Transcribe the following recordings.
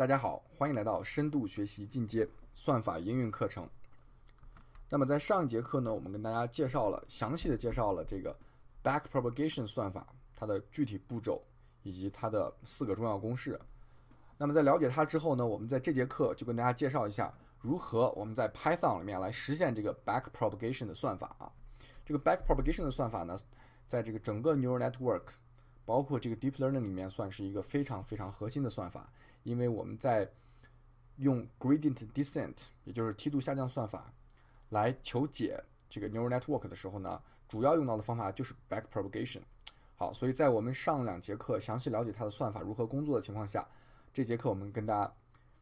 大家好，欢迎来到深度学习进阶算法应用课程。那么在上一节课呢，我们跟大家介绍了详细的介绍了这个 back propagation 算法，它的具体步骤以及它的四个重要公式。那么在了解它之后呢，我们在这节课就跟大家介绍一下如何我们在 Python 里面来实现这个 back propagation 的算法啊。这个 back propagation 的算法呢，在这个整个 neural network，包括这个 deep learning 里面算是一个非常非常核心的算法。因为我们在用 gradient descent，也就是梯度下降算法来求解这个 neural network 的时候呢，主要用到的方法就是 back propagation。好，所以在我们上两节课详细了解它的算法如何工作的情况下，这节课我们跟大家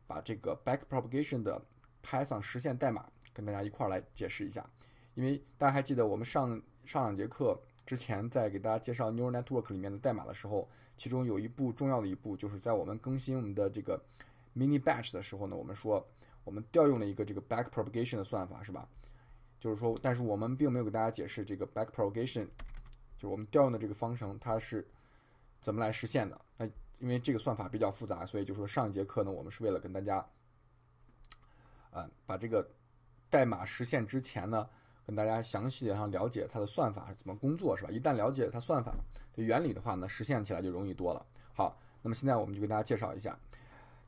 把这个 back propagation 的 Python 实现代码跟大家一块儿来解释一下。因为大家还记得我们上上两节课。之前在给大家介绍 neural network 里面的代码的时候，其中有一步重要的一步，就是在我们更新我们的这个 mini batch 的时候呢，我们说我们调用了一个这个 back propagation 的算法，是吧？就是说，但是我们并没有给大家解释这个 back propagation，就是我们调用的这个方程它是怎么来实现的。那因为这个算法比较复杂，所以就说上一节课呢，我们是为了跟大家，呃，把这个代码实现之前呢。跟大家详细然后了解它的算法是怎么工作，是吧？一旦了解它算法的原理的话呢，实现起来就容易多了。好，那么现在我们就给大家介绍一下。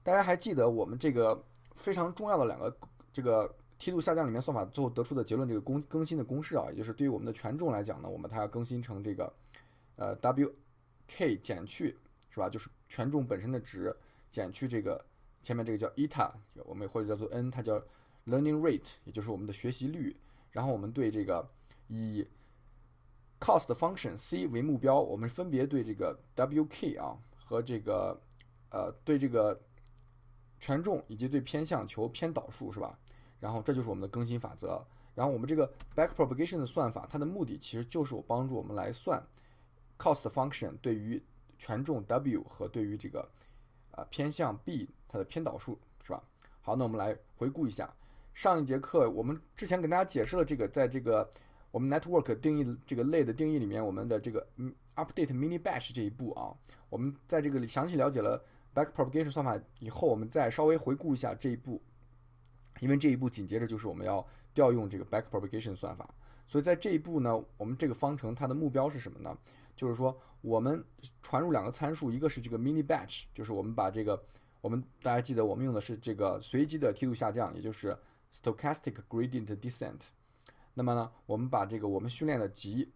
大家还记得我们这个非常重要的两个这个梯度下降里面算法最后得出的结论，这个公更新的公式啊，也就是对于我们的权重来讲呢，我们它要更新成这个呃 w k 减去是吧？就是权重本身的值减去这个前面这个叫 eta，我们或者叫做 n，它叫 learning rate，也就是我们的学习率。然后我们对这个以 cost function c 为目标，我们分别对这个 w k 啊和这个呃对这个权重以及对偏向求偏导数是吧？然后这就是我们的更新法则。然后我们这个 back propagation 的算法，它的目的其实就是我帮助我们来算 cost function 对于权重 w 和对于这个呃偏向 b 它的偏导数是吧？好，那我们来回顾一下。上一节课，我们之前给大家解释了这个，在这个我们 network 定义这个类的定义里面，我们的这个 update mini batch 这一步啊，我们在这个详细了解了 back propagation 算法以后，我们再稍微回顾一下这一步，因为这一步紧接着就是我们要调用这个 back propagation 算法，所以在这一步呢，我们这个方程它的目标是什么呢？就是说我们传入两个参数，一个是这个 mini batch，就是我们把这个我们大家记得我们用的是这个随机的梯度下降，也就是 Stochastic Gradient Descent，那么呢，我们把这个我们训练的集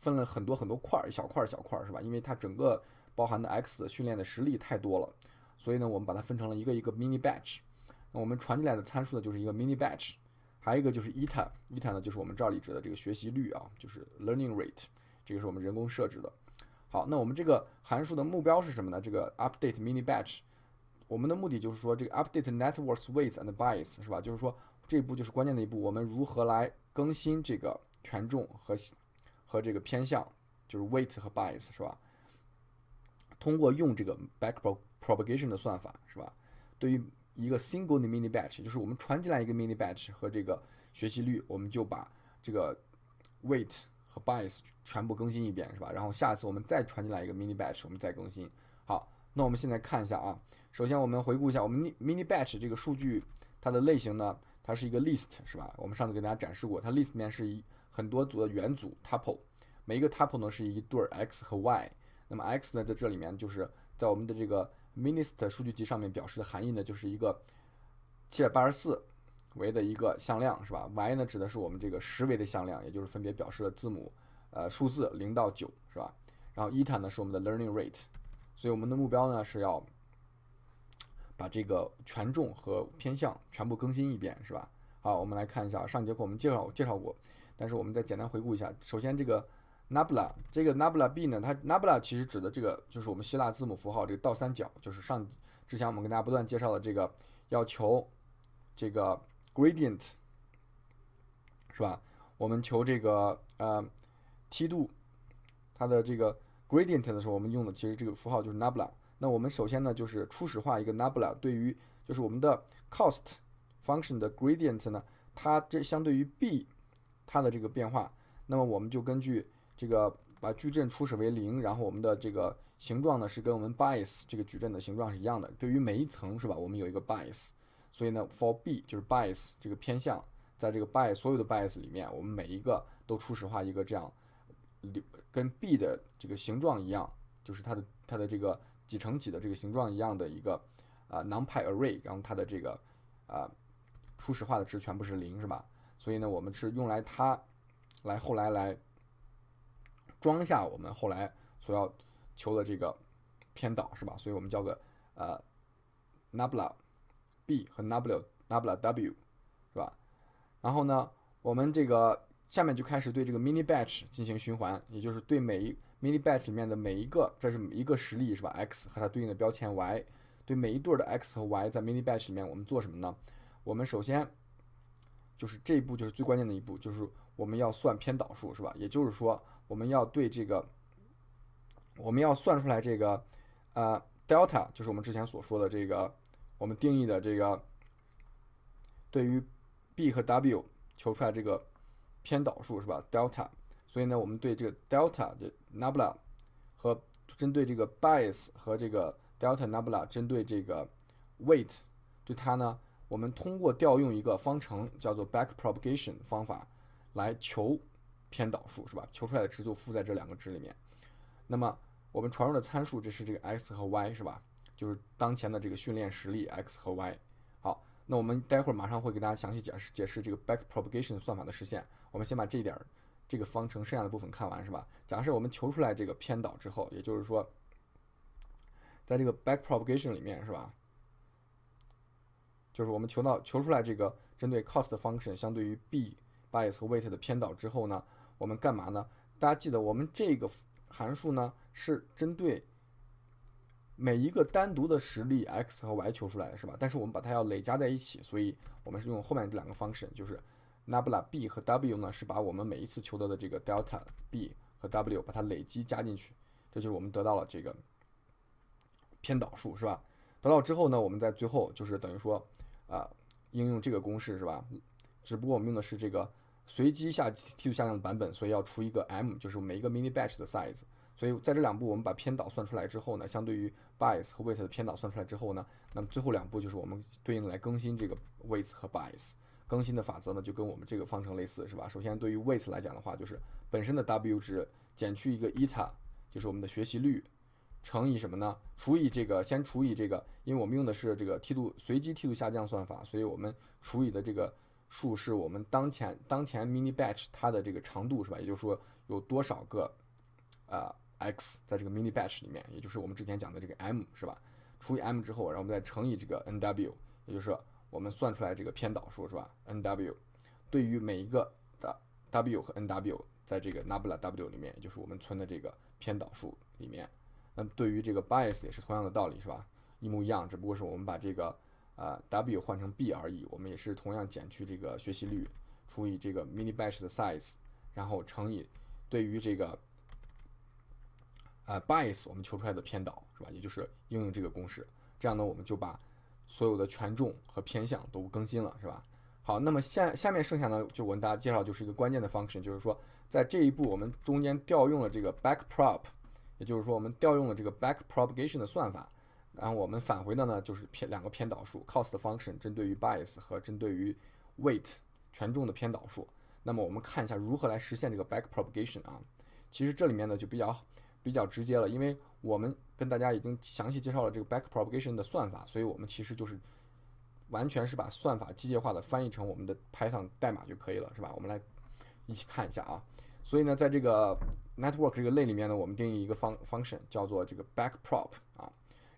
分了很多很多块儿，小块儿小块儿是吧？因为它整个包含的 x 的训练的实例太多了，所以呢，我们把它分成了一个一个 mini batch。那我们传进来的参数呢，就是一个 mini batch，还有一个就是 eta，eta 呢就是我们这里指的这个学习率啊，就是 learning rate，这个是我们人工设置的。好，那我们这个函数的目标是什么呢？这个 update mini batch。我们的目的就是说，这个 update network s weights and bias 是吧？就是说，这一步就是关键的一步。我们如何来更新这个权重和和这个偏向，就是 weight 和 bias 是吧？通过用这个 backpropagation 的算法是吧？对于一个 single 的 mini batch，就是我们传进来一个 mini batch 和这个学习率，我们就把这个 weight 和 bias 全部更新一遍是吧？然后下次我们再传进来一个 mini batch，我们再更新。好，那我们现在看一下啊。首先，我们回顾一下我们 mini batch 这个数据，它的类型呢，它是一个 list，是吧？我们上次给大家展示过，它 list 里面是一很多组的元组 tuple，每一个 tuple 呢是一对 x 和 y。那么 x 呢在这里面就是在我们的这个 mnist i 数据集上面表示的含义呢，就是一个七百八十四维的一个向量，是吧？y 呢指的是我们这个十维的向量，也就是分别表示了字母呃数字零到九，是吧？然后 eta 呢是我们的 learning rate，所以我们的目标呢是要。把这个权重和偏向全部更新一遍，是吧？好，我们来看一下上节课我们介绍介绍过，但是我们再简单回顾一下。首先，这个 nabla，这个 nabla b 呢？它 nabla 其实指的这个就是我们希腊字母符号这个倒三角，就是上之前我们跟大家不断介绍的这个要求这个 gradient，是吧？我们求这个呃梯度，它的这个 gradient 的时候，我们用的其实这个符号就是 nabla。那我们首先呢，就是初始化一个 nabla，对于就是我们的 cost function 的 gradient 呢，它这相对于 b 它的这个变化，那么我们就根据这个把矩阵初始为零，然后我们的这个形状呢是跟我们 bias 这个矩阵的形状是一样的。对于每一层是吧，我们有一个 bias，所以呢 for b 就是 bias 这个偏向，在这个 bias 所有的 bias 里面，我们每一个都初始化一个这样，跟 b 的这个形状一样，就是它的它的这个。几乘几的这个形状一样的一个啊，numpy array，然后它的这个啊，初始化的值全部是零，是吧？所以呢，我们是用来它来后来来装下我们后来所要求的这个偏导，是吧？所以我们叫个呃，nabla b 和 nabla nabla w，是吧？然后呢，我们这个下面就开始对这个 mini batch 进行循环，也就是对每一 Mini Batch 里面的每一个，这是一个实例是吧？X 和它对应的标签 Y，对每一对的 X 和 Y，在 Mini Batch 里面我们做什么呢？我们首先就是这一步就是最关键的一步，就是我们要算偏导数是吧？也就是说，我们要对这个，我们要算出来这个，呃，Delta 就是我们之前所说的这个，我们定义的这个，对于 b 和 w 求出来这个偏导数是吧？Delta。所以呢，我们对这个 delta 的 nabla 和针对这个 bias 和这个 delta nabla，针对这个 weight 对它呢，我们通过调用一个方程叫做 back propagation 方法来求偏导数，是吧？求出来的值就附在这两个值里面。那么我们传入的参数这是这个 x 和 y，是吧？就是当前的这个训练实例 x 和 y。好，那我们待会儿马上会给大家详细解释解释这个 back propagation 算法的实现。我们先把这一点儿。这个方程剩下的部分看完是吧？假设我们求出来这个偏导之后，也就是说，在这个 back propagation 里面是吧？就是我们求到求出来这个针对 cost function 相对于 b bias 和 weight 的偏导之后呢，我们干嘛呢？大家记得我们这个函数呢是针对每一个单独的实例 x 和 y 求出来的是吧？但是我们把它要累加在一起，所以我们是用后面这两个 function 就是。Nabla b 和 w 呢，是把我们每一次求得的这个 delta b 和 w，把它累积加进去，这就是我们得到了这个偏导数，是吧？得到之后呢，我们在最后就是等于说，啊，应用这个公式，是吧？只不过我们用的是这个随机下梯度下降的版本，所以要除一个 m，就是每一个 mini batch 的 size。所以在这两步，我们把偏导算出来之后呢，相对于 bias 和 weight 的偏导算出来之后呢，那么最后两步就是我们对应来更新这个 weights 和 bias。更新的法则呢，就跟我们这个方程类似，是吧？首先，对于 w e i g h t 来讲的话，就是本身的 w 值减去一个 eta，就是我们的学习率，乘以什么呢？除以这个，先除以这个，因为我们用的是这个梯度随机梯度下降算法，所以我们除以的这个数是我们当前当前 mini batch 它的这个长度，是吧？也就是说有多少个呃 x 在这个 mini batch 里面，也就是我们之前讲的这个 m，是吧？除以 m 之后，然后我们再乘以这个 n w，也就是。我们算出来这个偏导数是吧？n w，对于每一个的 w 和 n w 在这个 nabla w 里面，也就是我们存的这个偏导数里面。那么对于这个 bias 也是同样的道理是吧？一模一样，只不过是我们把这个呃 w 换成 b 而已。我们也是同样减去这个学习率除以这个 mini batch 的 size，然后乘以对于这个呃 bias 我们求出来的偏导是吧？也就是应用这个公式，这样呢我们就把。所有的权重和偏向都更新了，是吧？好，那么下下面剩下呢，就我跟大家介绍就是一个关键的 function，就是说在这一步我们中间调用了这个 back prop，也就是说我们调用了这个 back propagation 的算法，然后我们返回的呢就是偏两个偏导数，cost function 针对于 bias 和针对于 weight 权重的偏导数。那么我们看一下如何来实现这个 back propagation 啊？其实这里面呢就比较比较直接了，因为我们跟大家已经详细介绍了这个 back propagation 的算法，所以我们其实就是完全是把算法机械化的翻译成我们的 Python 代码就可以了，是吧？我们来一起看一下啊。所以呢，在这个 Network 这个类里面呢，我们定义一个 fun function 叫做这个 back prop 啊。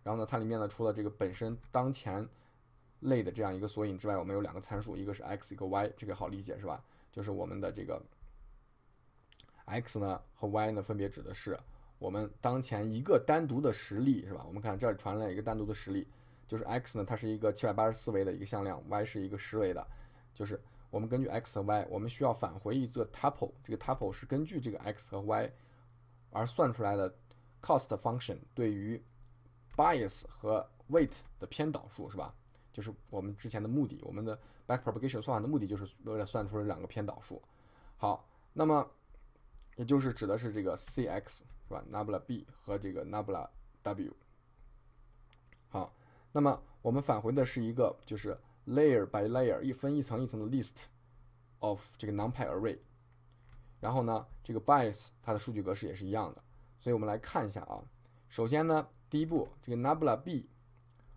然后呢，它里面呢，除了这个本身当前类的这样一个索引之外，我们有两个参数，一个是 x，一个 y，这个好理解是吧？就是我们的这个 x 呢和 y 呢分别指的是。我们当前一个单独的实例是吧？我们看这儿传了一个单独的实例，就是 x 呢，它是一个七百八十四维的一个向量，y 是一个十维的，就是我们根据 x 和 y，我们需要返回一个 tuple，这个 tuple 是根据这个 x 和 y 而算出来的 cost function 对于 bias 和 weight 的偏导数是吧？就是我们之前的目的，我们的 back propagation 算法的目的就是为了算出了两个偏导数。好，那么也就是指的是这个 c x。是吧？nabla b 和这个 nabla w。好，那么我们返回的是一个就是 layer by layer，一分一层一层的 list of 这个 numpy array。然后呢，这个 bias 它的数据格式也是一样的。所以我们来看一下啊。首先呢，第一步这个 nabla b，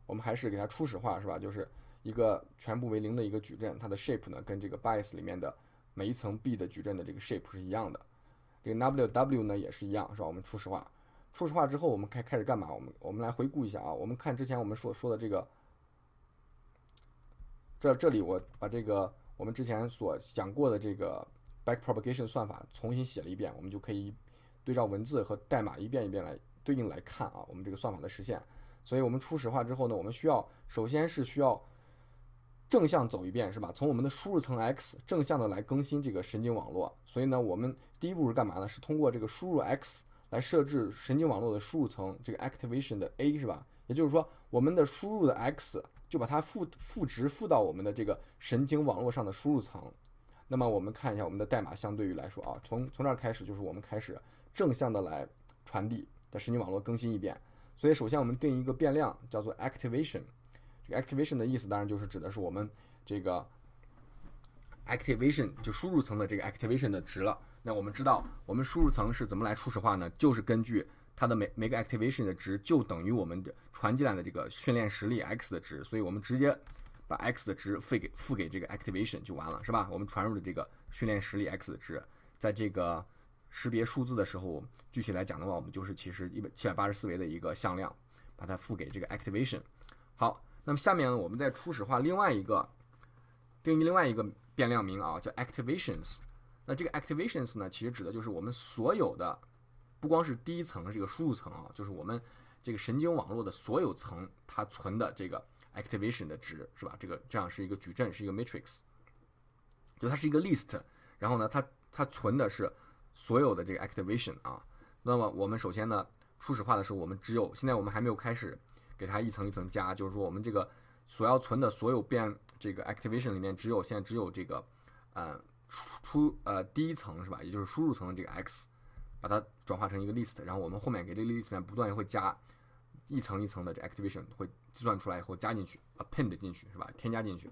我们还是给它初始化是吧？就是一个全部为零的一个矩阵。它的 shape 呢，跟这个 bias 里面的每一层 b 的矩阵的这个 shape 是一样的。这个 W W 呢也是一样，是吧？我们初始化，初始化之后我们开开始干嘛？我们我们来回顾一下啊，我们看之前我们说说的这个，这这里我把这个我们之前所讲过的这个 back propagation 算法重新写了一遍，我们就可以对照文字和代码一遍一遍来对应来看啊，我们这个算法的实现。所以，我们初始化之后呢，我们需要首先是需要。正向走一遍是吧？从我们的输入层 x 正向的来更新这个神经网络。所以呢，我们第一步是干嘛呢？是通过这个输入 x 来设置神经网络的输入层这个 activation 的 a 是吧？也就是说，我们的输入的 x 就把它赋赋值赋到我们的这个神经网络上的输入层。那么我们看一下我们的代码，相对于来说啊，从从这儿开始就是我们开始正向的来传递的神经网络更新一遍。所以首先我们定一个变量叫做 activation。activation 的意思当然就是指的是我们这个 activation 就输入层的这个 activation 的值了。那我们知道我们输入层是怎么来初始化呢？就是根据它的每每个 activation 的值就等于我们的传进来的这个训练实力 x 的值，所以我们直接把 x 的值付给付给这个 activation 就完了，是吧？我们传入的这个训练实力 x 的值，在这个识别数字的时候，具体来讲的话，我们就是其实一百七百八十四维的一个向量，把它付给这个 activation。好。那么下面呢，我们再初始化另外一个定义另外一个变量名啊，叫 activations。那这个 activations 呢，其实指的就是我们所有的，不光是第一层这个输入层啊，就是我们这个神经网络的所有层它存的这个 activation 的值是吧？这个这样是一个矩阵，是一个 matrix，就它是一个 list，然后呢，它它存的是所有的这个 activation 啊。那么我们首先呢，初始化的时候，我们只有现在我们还没有开始。给它一层一层加，就是说我们这个所要存的所有变这个 activation 里面，只有现在只有这个，呃，出呃第一层是吧？也就是输入层的这个 x，把它转化成一个 list，然后我们后面给这个 list 里面不断会加一层一层的这 activation，会计算出来以后加进去，append 进去是吧？添加进去。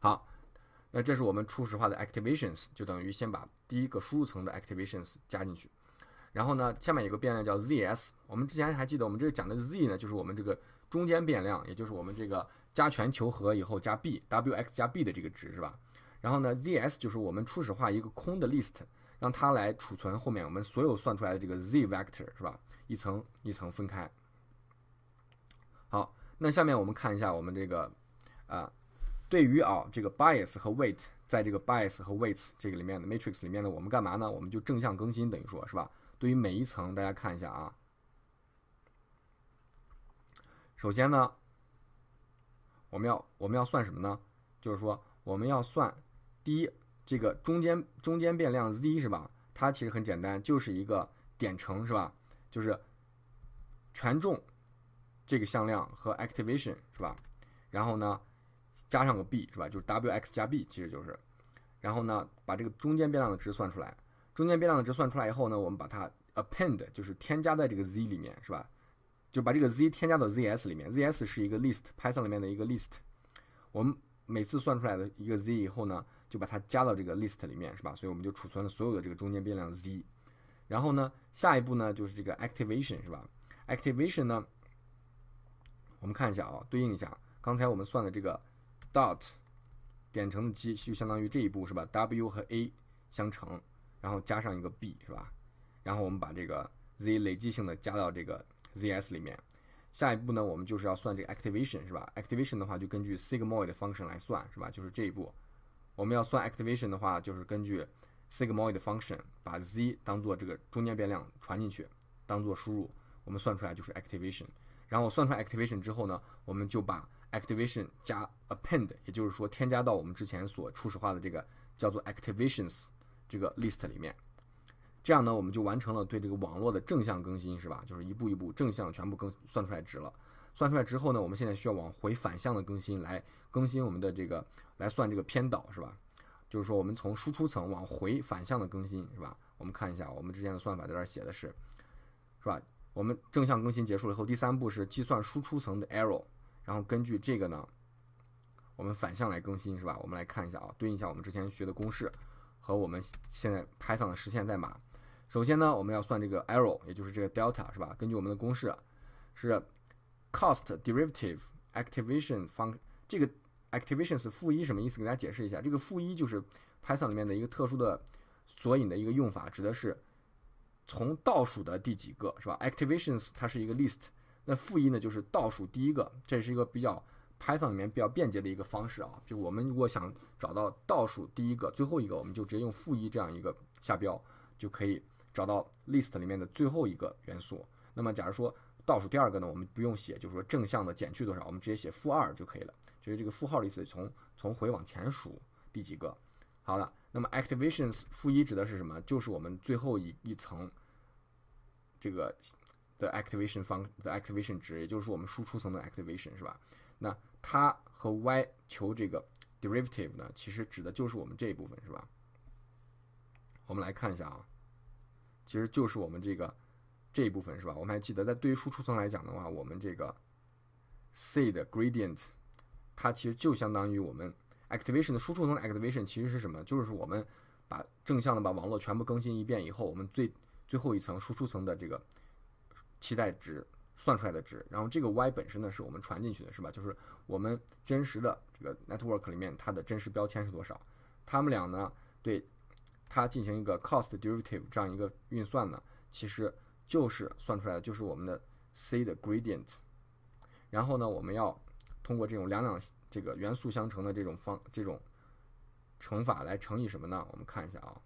好，那这是我们初始化的 activations，就等于先把第一个输入层的 activations 加进去，然后呢，下面有个变量叫 zs，我们之前还记得我们这个讲的 z 呢，就是我们这个。中间变量，也就是我们这个加权求和以后加 bwx 加 b 的这个值是吧？然后呢，zs 就是我们初始化一个空的 list，让它来储存后面我们所有算出来的这个 z vector 是吧？一层一层分开。好，那下面我们看一下我们这个，啊，对于啊这个 bias 和 weight，在这个 bias 和 weights 这个里面的 matrix 里面呢，我们干嘛呢？我们就正向更新，等于说是吧？对于每一层，大家看一下啊。首先呢，我们要我们要算什么呢？就是说我们要算第一这个中间中间变量 z 是吧？它其实很简单，就是一个点乘是吧？就是权重这个向量和 activation 是吧？然后呢加上个 b 是吧？就是 w x 加 b 其实就是，然后呢把这个中间变量的值算出来，中间变量的值算出来以后呢，我们把它 append 就是添加在这个 z 里面是吧？就把这个 z 添加到 zs 里面，zs 是一个 list，Python 里面的一个 list。我们每次算出来的一个 z 以后呢，就把它加到这个 list 里面，是吧？所以我们就储存了所有的这个中间变量 z。然后呢，下一步呢就是这个 activation，是吧？activation 呢，我们看一下啊，对应一下，刚才我们算的这个 dot 点乘的积，就相当于这一步是吧？w 和 a 相乘，然后加上一个 b，是吧？然后我们把这个 z 累积性的加到这个。ZS 里面，下一步呢，我们就是要算这个 activation 是吧？activation 的话，就根据 sigmoid 的 o n 来算，是吧？就是这一步，我们要算 activation 的话，就是根据 sigmoid 的 function，把 Z 当做这个中间变量传进去，当做输入，我们算出来就是 activation。然后算出来 activation 之后呢，我们就把 activation 加 append，也就是说添加到我们之前所初始化的这个叫做 activations 这个 list 里面。这样呢，我们就完成了对这个网络的正向更新，是吧？就是一步一步正向全部更算出来值了。算出来之后呢，我们现在需要往回反向的更新，来更新我们的这个来算这个偏导，是吧？就是说我们从输出层往回反向的更新，是吧？我们看一下我们之前的算法在这儿写的是，是吧？我们正向更新结束了以后，第三步是计算输出层的 error，然后根据这个呢，我们反向来更新，是吧？我们来看一下啊，对应一下我们之前学的公式和我们现在 Python 的实现代码。首先呢，我们要算这个 error，也就是这个 delta，是吧？根据我们的公式，是 cost derivative activation 方这个 activations 负一什么意思？给大家解释一下，这个负一就是 Python 里面的一个特殊的索引的一个用法，指的是从倒数的第几个，是吧？activations 它是一个 list，那负一呢就是倒数第一个，这是一个比较 Python 里面比较便捷的一个方式啊。就我们如果想找到倒数第一个、最后一个，我们就直接用负一这样一个下标就可以。找到 list 里面的最后一个元素，那么假如说倒数第二个呢，我们不用写，就是说正向的减去多少，我们直接写负二就可以了。就是这个负号的意思，从从回往前数第几个。好了，那么 activations 负一指的是什么？就是我们最后一一层这个的 activation 方的 activation 值，也就是我们输出层的 activation 是吧？那它和 y 求这个 derivative 呢，其实指的就是我们这一部分是吧？我们来看一下啊。其实就是我们这个这一部分是吧？我们还记得，在对于输出层来讲的话，我们这个 c 的 gradient，它其实就相当于我们 activation 的输出层的 activation 其实是什么？就是我们把正向的把网络全部更新一遍以后，我们最最后一层输出层的这个期待值算出来的值。然后这个 y 本身呢，是我们传进去的是吧？就是我们真实的这个 network 里面它的真实标签是多少？它们俩呢，对。它进行一个 cost derivative 这样一个运算呢，其实就是算出来的就是我们的 c 的 gradient。然后呢，我们要通过这种两两这个元素相乘的这种方这种乘法来乘以什么呢？我们看一下啊，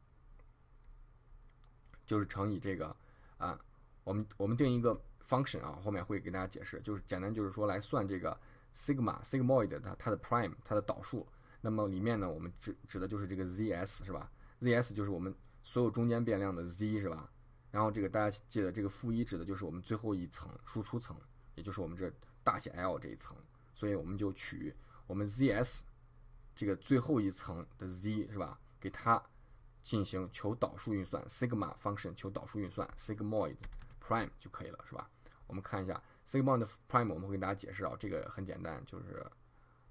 就是乘以这个啊，我们我们定一个 function 啊，后面会给大家解释，就是简单就是说来算这个 sigma sigmoid 它它的 prime 它的导数。那么里面呢，我们指指的就是这个 z s 是吧？ZS 就是我们所有中间变量的 Z，是吧？然后这个大家记得，这个负一指的就是我们最后一层输出层，也就是我们这大写 L 这一层。所以我们就取我们 ZS 这个最后一层的 Z，是吧？给它进行求导数运算，sigma function 求导数运算 sigmoid prime 就可以了，是吧？我们看一下 sigmoid prime，我们会给大家解释啊，这个很简单，就是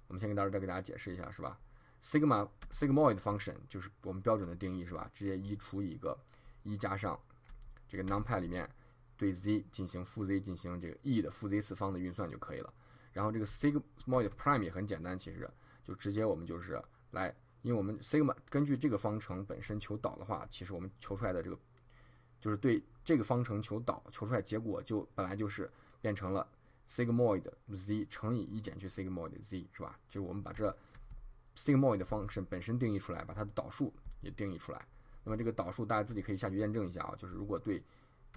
我们先给大家再给大家解释一下，是吧？sigmoid a 的 function 就是我们标准的定义是吧？直接一除以一个一加上这个 non-pi 里面对 z 进行负 z 进行这个 e 的负 z 次方的运算就可以了。然后这个 sigmoid prime 也很简单，其实就直接我们就是来，因为我们 s i g m a 根据这个方程本身求导的话，其实我们求出来的这个就是对这个方程求导求出来结果就本来就是变成了 sigmoid z 乘以一减去 sigmoid z 是吧？就是我们把这。sigmoid 的方程本身定义出来，把它的导数也定义出来。那么这个导数大家自己可以下去验证一下啊，就是如果对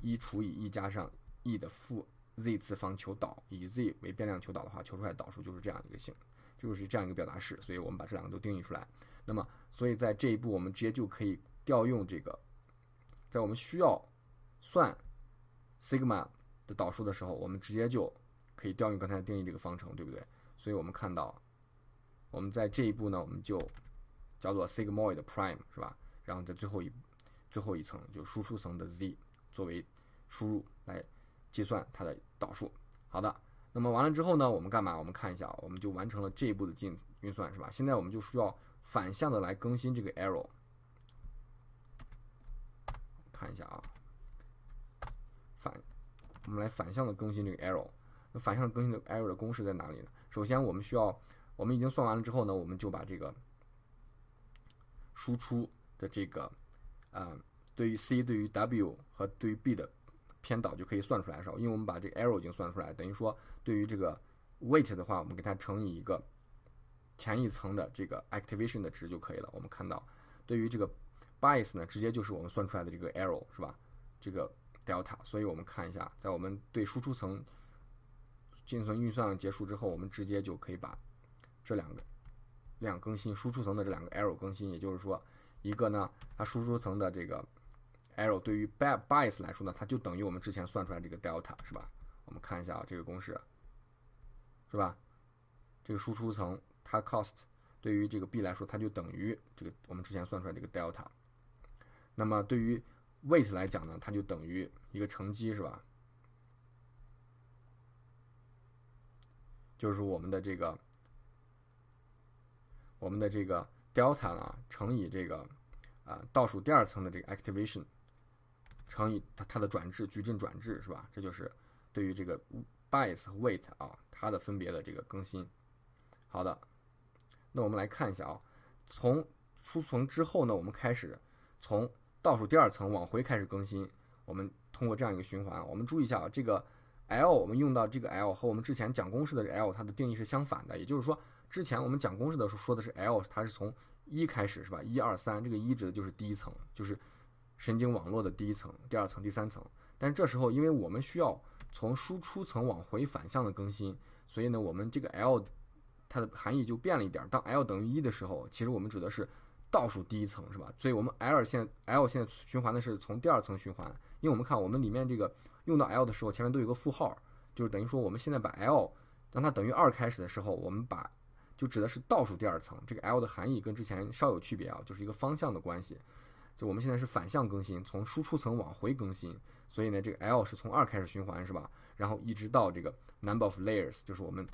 一除以一加上 e 的负 z 次方求导，以 z 为变量求导的话，求出来的导数就是这样一个形，就是这样一个表达式。所以我们把这两个都定义出来。那么，所以在这一步我们直接就可以调用这个，在我们需要算 s i g m a 的导数的时候，我们直接就可以调用刚才定义这个方程，对不对？所以我们看到。我们在这一步呢，我们就叫做 sigmoid prime，是吧？然后在最后一最后一层，就输出层的 z 作为输入来计算它的导数。好的，那么完了之后呢，我们干嘛？我们看一下啊，我们就完成了这一步的进运算是吧？现在我们就需要反向的来更新这个 a r r o w 看一下啊，反我们来反向的更新这个 a r r o w 那反向更新的 a r r o w 的公式在哪里呢？首先我们需要。我们已经算完了之后呢，我们就把这个输出的这个啊，对于 c，对于 w 和对于 b 的偏导就可以算出来的时候，因为我们把这个 error 已经算出来，等于说对于这个 weight 的话，我们给它乘以一个前一层的这个 activation 的值就可以了。我们看到对于这个 bias 呢，直接就是我们算出来的这个 error 是吧？这个 delta。所以我们看一下，在我们对输出层进行运算结束之后，我们直接就可以把。这两个量更新，输出层的这两个 L 更新，也就是说，一个呢，它输出层的这个 L 对于 bad bias 来说呢，它就等于我们之前算出来这个 delta，是吧？我们看一下啊，这个公式，是吧？这个输出层它 cost 对于这个 b 来说，它就等于这个我们之前算出来这个 delta。那么对于 weight 来讲呢，它就等于一个乘积，是吧？就是我们的这个。我们的这个 delta 啊，乘以这个啊，倒数第二层的这个 activation，乘以它它的转置矩阵转置是吧？这就是对于这个 bias 和 weight 啊，它的分别的这个更新。好的，那我们来看一下啊，从出层之后呢，我们开始从倒数第二层往回开始更新。我们通过这样一个循环，我们注意一下啊，这个 l 我们用到这个 l 和我们之前讲公式的 l，它的定义是相反的，也就是说。之前我们讲公式的时候说的是 l，它是从一开始是吧？一二三，这个一指的就是第一层，就是神经网络的第一层、第二层、第三层。但这时候，因为我们需要从输出层往回反向的更新，所以呢，我们这个 l 它的含义就变了一点。当 l 等于一的时候，其实我们指的是倒数第一层，是吧？所以我们 l 现在 l 现在循环的是从第二层循环。因为我们看我们里面这个用到 l 的时候，前面都有个负号，就是等于说我们现在把 l 让它等于二开始的时候，我们把。就指的是倒数第二层，这个 L 的含义跟之前稍有区别啊，就是一个方向的关系。就我们现在是反向更新，从输出层往回更新，所以呢，这个 L 是从二开始循环，是吧？然后一直到这个 number of layers，就是我们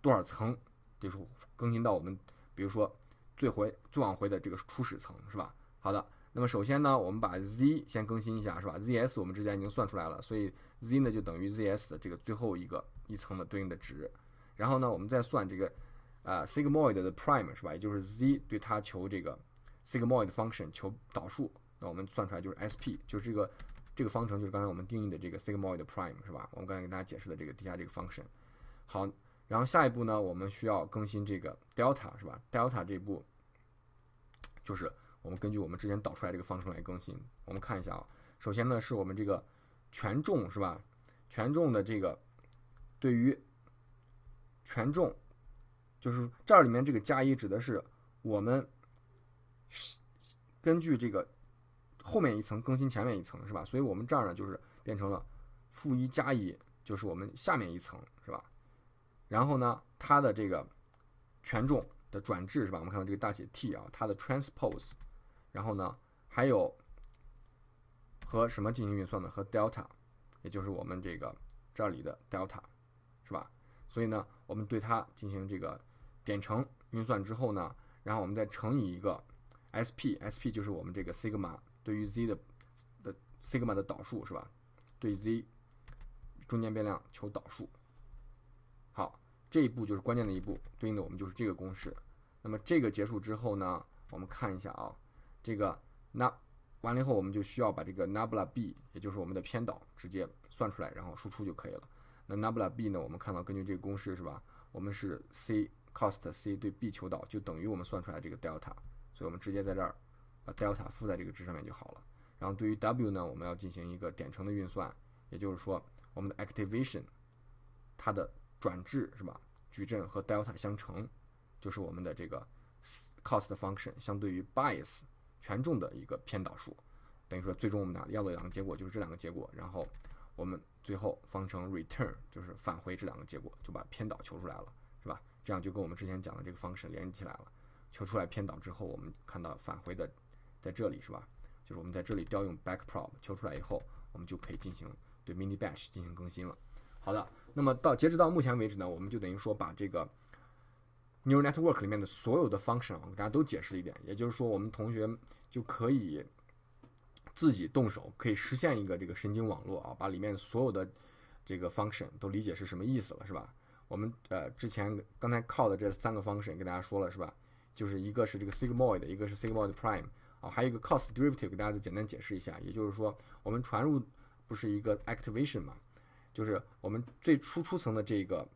多少层，就是更新到我们比如说最回最往回的这个初始层，是吧？好的，那么首先呢，我们把 z 先更新一下，是吧？z s 我们之前已经算出来了，所以 z 呢就等于 z s 的这个最后一个一层的对应的值。然后呢，我们再算这个。啊，sigmoid 的 prime 是吧？也就是 z 对它求这个 sigmoid function 求导数，那我们算出来就是 sp，就是这个这个方程，就是刚才我们定义的这个 sigmoid prime 是吧？我们刚才给大家解释的这个底下这个 function。好，然后下一步呢，我们需要更新这个 delta 是吧？delta 这步就是我们根据我们之前导出来这个方程来更新。我们看一下啊，首先呢是我们这个权重是吧？权重的这个对于权重。就是这里面这个加一指的是我们根据这个后面一层更新前面一层是吧？所以我们这儿呢就是变成了负一加一，就是我们下面一层是吧？然后呢，它的这个权重的转置是吧？我们看到这个大写 T 啊，它的 transpose，然后呢，还有和什么进行运算呢？和 delta，也就是我们这个这里的 delta 是吧？所以呢，我们对它进行这个点乘运算之后呢，然后我们再乘以一个 sp sp 就是我们这个 sigma 对于 z 的的 sigma 的导数是吧？对 z 中间变量求导数。好，这一步就是关键的一步，对应的我们就是这个公式。那么这个结束之后呢，我们看一下啊，这个那完了以后我们就需要把这个 nabla b 也就是我们的偏导直接算出来，然后输出就可以了。那 nabla b 呢？我们看到根据这个公式是吧？我们是 c cost c 对 b 求导，就等于我们算出来这个 delta，所以我们直接在这儿把 delta 附在这个值上面就好了。然后对于 w 呢，我们要进行一个点乘的运算，也就是说我们的 activation 它的转置是吧？矩阵和 delta 相乘，就是我们的这个 cost function 相对于 bias 权重的一个偏导数。等于说最终我们俩要的两个结果就是这两个结果。然后我们。最后方程 return 就是返回这两个结果，就把偏导求出来了，是吧？这样就跟我们之前讲的这个方程连起来了。求出来偏导之后，我们看到返回的在这里，是吧？就是我们在这里调用 backprop 求出来以后，我们就可以进行对 mini batch 进行更新了。好的，那么到截止到目前为止呢，我们就等于说把这个 neural network 里面的所有的 function，我给大家都解释了一遍，也就是说我们同学就可以。自己动手可以实现一个这个神经网络啊，把里面所有的这个 function 都理解是什么意思了，是吧？我们呃之前刚才靠的这三个 function 跟大家说了，是吧？就是一个是这个 sigmoid，一个是 sigmoid prime 啊，还有一个 cost derivative，给大家简单解释一下。也就是说，我们传入不是一个 activation 嘛，就是我们最初出层的这个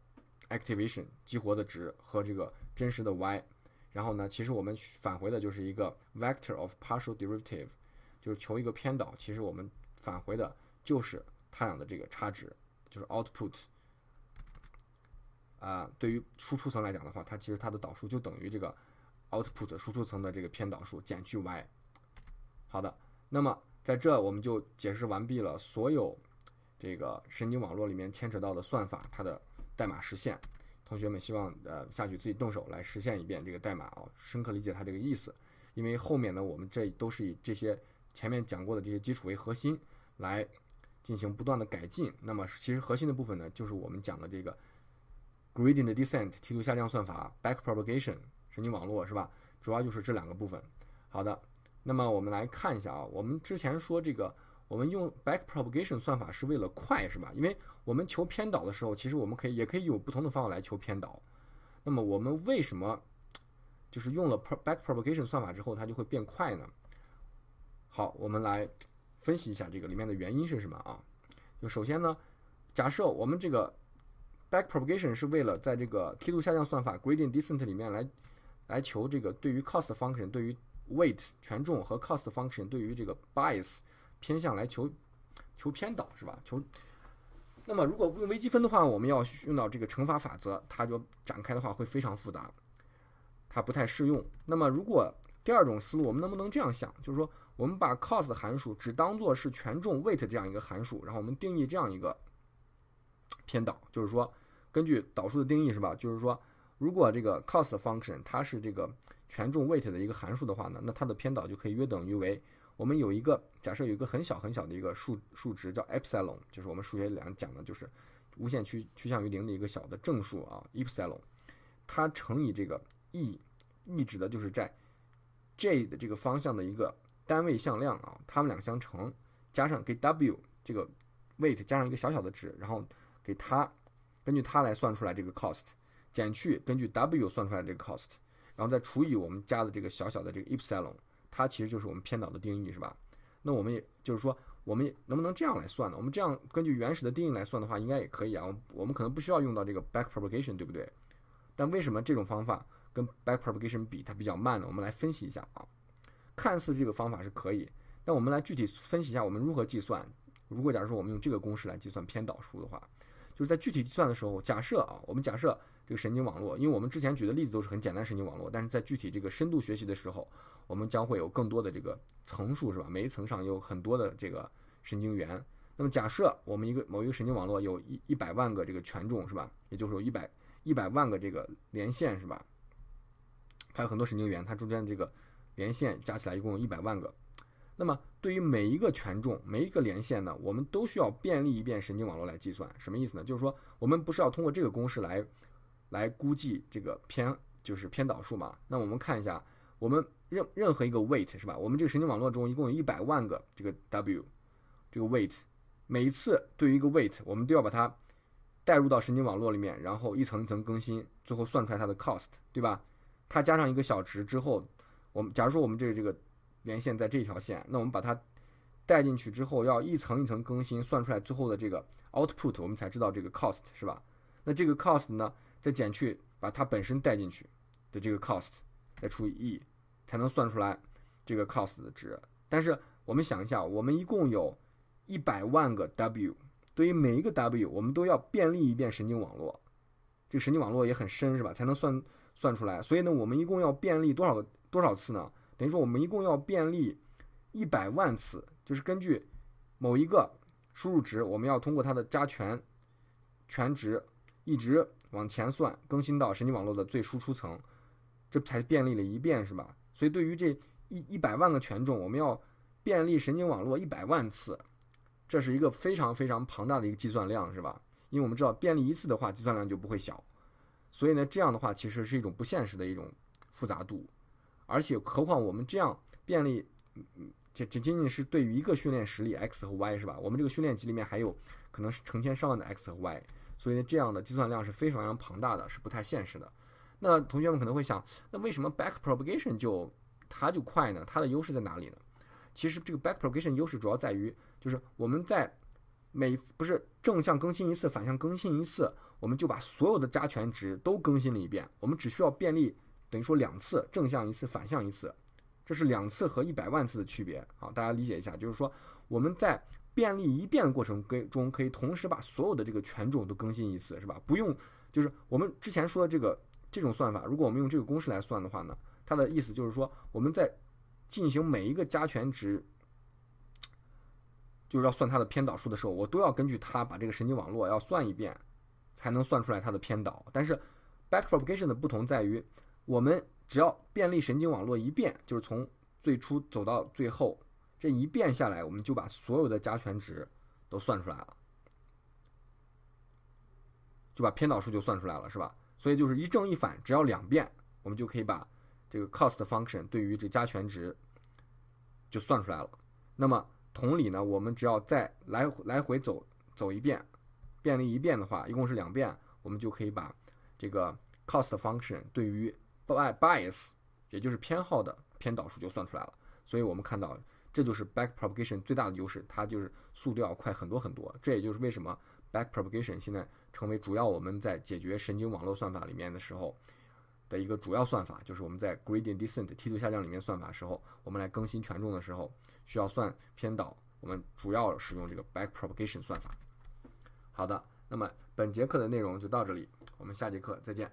activation 激活的值和这个真实的 y，然后呢，其实我们返回的就是一个 vector of partial derivative。就是求一个偏导，其实我们返回的就是它俩的这个差值，就是 output。啊，对于输出层来讲的话，它其实它的导数就等于这个 output 输出层的这个偏导数减去 y。好的，那么在这我们就解释完毕了所有这个神经网络里面牵扯到的算法它的代码实现。同学们希望呃下去自己动手来实现一遍这个代码啊，深刻理解它这个意思。因为后面呢我们这都是以这些。前面讲过的这些基础为核心来进行不断的改进。那么其实核心的部分呢，就是我们讲的这个 gradient descent（ 梯度下降算法）、back propagation（ 神经网络）是吧？主要就是这两个部分。好的，那么我们来看一下啊，我们之前说这个，我们用 back propagation 算法是为了快是吧？因为我们求偏导的时候，其实我们可以也可以有不同的方法来求偏导。那么我们为什么就是用了 back propagation 算法之后它就会变快呢？好，我们来分析一下这个里面的原因是什么啊？就首先呢，假设我们这个 back propagation 是为了在这个梯度下降算法 gradient descent 里面来来求这个对于 cost function 对于 weight 权重和 cost function 对于这个 bias 偏向来求求偏导是吧？求。那么如果用微积分的话，我们要用到这个乘法法则，它就展开的话会非常复杂，它不太适用。那么如果第二种思路，我们能不能这样想，就是说？我们把 cost 函数只当做是权重 weight 这样一个函数，然后我们定义这样一个偏导，就是说根据导数的定义是吧？就是说如果这个 cost function 它是这个权重 weight 的一个函数的话呢，那它的偏导就可以约等于为我们有一个假设有一个很小很小的一个数数值叫 epsilon，就是我们数学里讲的就是无限趋趋向于零的一个小的正数啊 epsilon，它乘以这个 e，e 指的就是在 j 的这个方向的一个。单位向量啊，它们两个相乘，加上给 w 这个 weight 加上一个小小的值，然后给它根据它来算出来这个 cost，减去根据 w 算出来这个 cost，然后再除以我们加的这个小小的这个 epsilon，它其实就是我们偏导的定义，是吧？那我们也就是说，我们能不能这样来算呢？我们这样根据原始的定义来算的话，应该也可以啊。我们可能不需要用到这个 back propagation，对不对？但为什么这种方法跟 back propagation 比它比较慢呢？我们来分析一下啊。看似这个方法是可以，但我们来具体分析一下，我们如何计算？如果假如说我们用这个公式来计算偏导数的话，就是在具体计算的时候，假设啊，我们假设这个神经网络，因为我们之前举的例子都是很简单神经网络，但是在具体这个深度学习的时候，我们将会有更多的这个层数，是吧？每一层上有很多的这个神经元。那么假设我们一个某一个神经网络有一一百万个这个权重，是吧？也就是有一百一百万个这个连线，是吧？还有很多神经元，它中间这个。连线加起来一共有一百万个。那么，对于每一个权重、每一个连线呢，我们都需要便利一遍神经网络来计算。什么意思呢？就是说，我们不是要通过这个公式来来估计这个偏，就是偏导数嘛？那我们看一下，我们任任何一个 weight 是吧？我们这个神经网络中一共有一百万个这个 w 这个 weight，每一次对于一个 weight，我们都要把它带入到神经网络里面，然后一层一层更新，最后算出来它的 cost，对吧？它加上一个小值之后。我们假如说我们这个这个连线在这条线，那我们把它带进去之后，要一层一层更新，算出来最后的这个 output，我们才知道这个 cost 是吧？那这个 cost 呢，再减去把它本身带进去的这个 cost，再除以 e，才能算出来这个 cost 的值。但是我们想一下，我们一共有一百万个 w，对于每一个 w，我们都要遍历一遍神经网络，这神经网络也很深是吧？才能算。算出来，所以呢，我们一共要便利多少个多少次呢？等于说，我们一共要便利一百万次，就是根据某一个输入值，我们要通过它的加权权值一直往前算，更新到神经网络的最输出层，这才便利了一遍，是吧？所以对于这一一百万个权重，我们要便利神经网络一百万次，这是一个非常非常庞大的一个计算量，是吧？因为我们知道，便利一次的话，计算量就不会小。所以呢，这样的话其实是一种不现实的一种复杂度，而且何况我们这样便利，这这仅仅是对于一个训练实例 x 和 y 是吧？我们这个训练集里面还有可能是成千上万的 x 和 y，所以呢，这样的计算量是非常庞大的，是不太现实的。那同学们可能会想，那为什么 back propagation 就它就快呢？它的优势在哪里呢？其实这个 back propagation 优势主要在于，就是我们在每不是正向更新一次，反向更新一次。我们就把所有的加权值都更新了一遍。我们只需要便利，等于说两次正向一次，反向一次，这是两次和一百万次的区别啊！大家理解一下，就是说我们在便利一遍的过程跟中，可以同时把所有的这个权重都更新一次，是吧？不用，就是我们之前说的这个这种算法，如果我们用这个公式来算的话呢，它的意思就是说，我们在进行每一个加权值，就是要算它的偏导数的时候，我都要根据它把这个神经网络要算一遍。才能算出来它的偏导，但是 back propagation 的不同在于，我们只要便利神经网络一变，就是从最初走到最后，这一变下来，我们就把所有的加权值都算出来了，就把偏导数就算出来了，是吧？所以就是一正一反，只要两遍，我们就可以把这个 cost function 对于这加权值就算出来了。那么同理呢，我们只要再来来回走走一遍。变力一变的话，一共是两遍，我们就可以把这个 cost function 对于 bias，也就是偏好的偏导数就算出来了。所以我们看到，这就是 back propagation 最大的优势，它就是速度要快很多很多。这也就是为什么 back propagation 现在成为主要我们在解决神经网络算法里面的时候的一个主要算法，就是我们在 gradient descent 梯度下降里面算法时候，我们来更新权重的时候需要算偏导，我们主要使用这个 back propagation 算法。好的，那么本节课的内容就到这里，我们下节课再见。